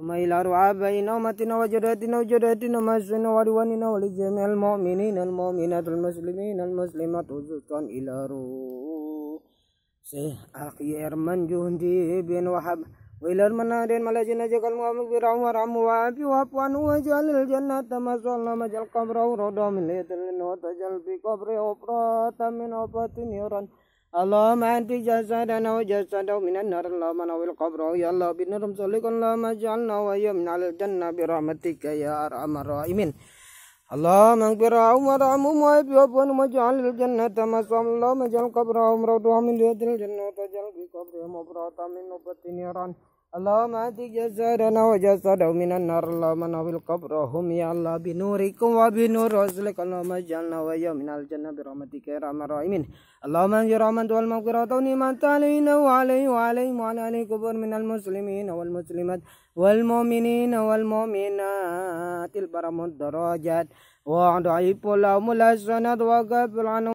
ثم إلى رعابين أمتنا وجداتنا وجداتنا مسنا ورواننا ولجميع المؤمنين المؤمنات المسلمين المسلمات وجودا إلى روح أخير من جهدي بن وحب من المنار ملجنا جكال مغامك برعو ورعم وعافي وعفوان وجعل الجنة مسولنا مجال قبر ورودا من ليتلين وتجل في قبره وفراتا من أفات نيران اللهم انت جسدنا وجسده من النار اللهم ناول قبره يا الله بنرم صليك اللهم اجعلنا وياه من على الجنه برحمتك يا ارحم الراحمين اللهم اغفر عمر عموم وابي عفوا واجعل الجنه مسوى اللهم اجعل قبره عمر ودعم من الجنه واجعل في قبره مبرات من نبت نيران اللهم أهدي جزائرنا وجزائرهم من النار اللهم نوّر قبرهم يا الله بنوركم وبنور رسلك اللهم اجعلنا وإياهم من الجنة برحمتك يا أرحم الراحمين اللهم انجر رحمة والمغفرة ونعمة علينا وعليه وعليهم وعلى أهل القبور من المسلمين والمسلمات والمؤمنين والمؤمنات البرم الدرجات وعد عيب لا سند وقبل عنهم